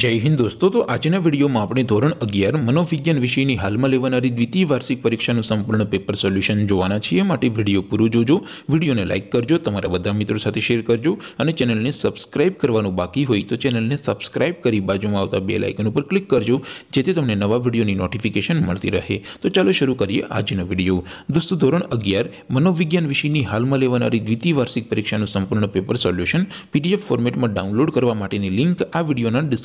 જય હિન્દ દોસ્તો તો આજના વિડિયોમાં આપણે ધોરણ 11 મનોવિજ્ઞાન વિષયની હાલમાં લેવનારી દ્વિતીય વાર્ષિક પરીક્ષાનું સંપૂર્ણ પેપર સોલ્યુશન જોવાના છે માટે વિડિયો પૂરો જોજો વિડિયોને લાઈક કરજો તમારા બધા મિત્રો સાથે શેર કરજો અને ચેનલને સબ્સ્ક્રાઇબ કરવાનું બાકી હોય તો ચેનલને સબ્સ્ક્રાઇબ કરી બાજુમાં આવતા બેલ આઇકન ઉપર ક્લિક કરજો જેથી તમને નવા વિડિયોની નોટિફિકેશન મળતી રહે તો ચાલો શરૂ કરીએ આજનો વિડિયો દોસ્તો ધોરણ 11 મનોવિજ્ઞાન વિષયની હાલમાં લેવનારી દ્વિતીય વાર્ષિક પરીક્ષાનું સંપૂર્ણ પેપર સોલ્યુશન પીડીએફ ફોર્મેટમાં ડાઉનલોડ કરવા માટેની લિંક આ વિડિયોના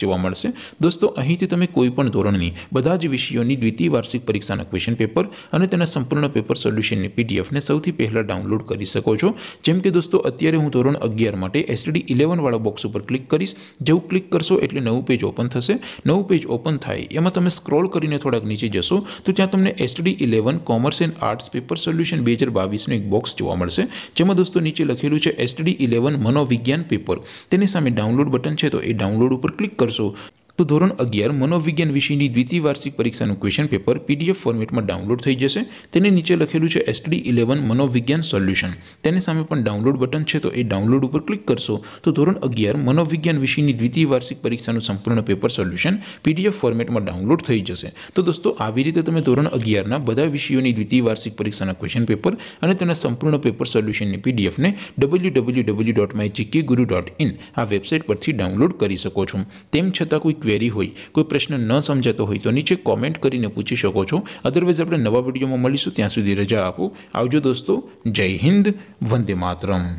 જો વા મળશે દોસ્તો અહીંથી તમને કોઈપણ ધોરણની બધા જ વિષયોની દ્વિતીય વાર્ષિક પરીક્ષાના ક્વેશ્ચન પેપર અને તેના સંપૂર્ણ પેપર સોલ્યુશનની પીડીએફ ને સૌથી પહેલા ડાઉનલોડ કરી શકો છો જેમ કે દોસ્તો અત્યારે હું ધોરણ 11 માટે STD 11 વાળો બોક્સ ઉપર ક્લિક કરિસ જેઉ ક્લિક કરશો એટલે નવું પેજ ઓપન થશે નવું પેજ ઓપન થાય એમાં તમે સ્ક્રોલ કરીને થોડક નીચે જશો તો ત્યાં તમને STD 11 commerce and arts paper solution 2022 નો એક બોક્સ જોવા મળશે જેમાં દોસ્તો નીચે લખેલું છે STD 11 મનોવિજ્ઞાન પેપર તેની સામે ડાઉનલોડ બટન છે તો એ ડાઉનલોડ ઉપર ક્લિક કરશો ધોરણ 11 મનોવિજ્ઞાન વિષયની દ્વિતીય વાર્ષિક પરીક્ષાનું ક્વેશ્ચન પેપર પીડીએફ ફોર્મેટમાં ડાઉનલોડ થઈ જશે તેની નીચે લખેલું છે STD 11 મનોવિજ્ઞાન સોલ્યુશન તેની સામે પણ ડાઉનલોડ બટન છે તો એ ડાઉનલોડ ઉપર ક્લિક કરશો તો ધોરણ 11 મનોવિજ્ઞાન વિષયની દ્વિતીય વાર્ષિક પરીક્ષાનું સંપૂર્ણ પેપર સોલ્યુશન પીડીએફ ફોર્મેટમાં ડાઉનલોડ થઈ જશે તો દોસ્તો આવી રીતે તમે ધોરણ 11 ના બધા વિષયોની દ્વિતીય વાર્ષિક પરીક્ષાના ક્વેશ્ચન પેપર અને તેના સંપૂર્ણ પેપર સોલ્યુશનની પીડીએફ ને www.mygkguru.in આ વેબસાઈટ પરથી ડાઉનલોડ કરી શકો છો તેમ છતાં કોઈ होई कोई प्रश्न न समझ तो हो तो नीचे कमेंट કરીને પૂછી શકો છો અધરવાઇઝ આપણે નવા વિડિયોમાં મળીશું ત્યાં સુધી રજા આપું આવજો દોસ્તો જય હિન્દ વંદે માતરમ